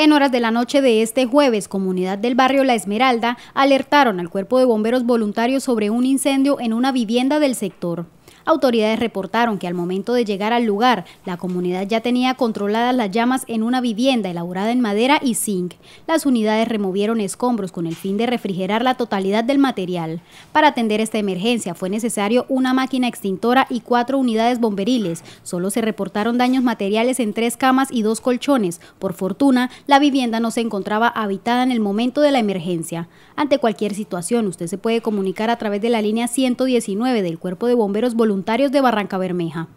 En horas de la noche de este jueves, comunidad del barrio La Esmeralda alertaron al cuerpo de bomberos voluntarios sobre un incendio en una vivienda del sector. Autoridades reportaron que al momento de llegar al lugar, la comunidad ya tenía controladas las llamas en una vivienda elaborada en madera y zinc. Las unidades removieron escombros con el fin de refrigerar la totalidad del material. Para atender esta emergencia fue necesario una máquina extintora y cuatro unidades bomberiles. Solo se reportaron daños materiales en tres camas y dos colchones. Por fortuna, la vivienda no se encontraba habitada en el momento de la emergencia. Ante cualquier situación, usted se puede comunicar a través de la línea 119 del Cuerpo de Bomberos Voluntarios voluntarios de Barranca Bermeja.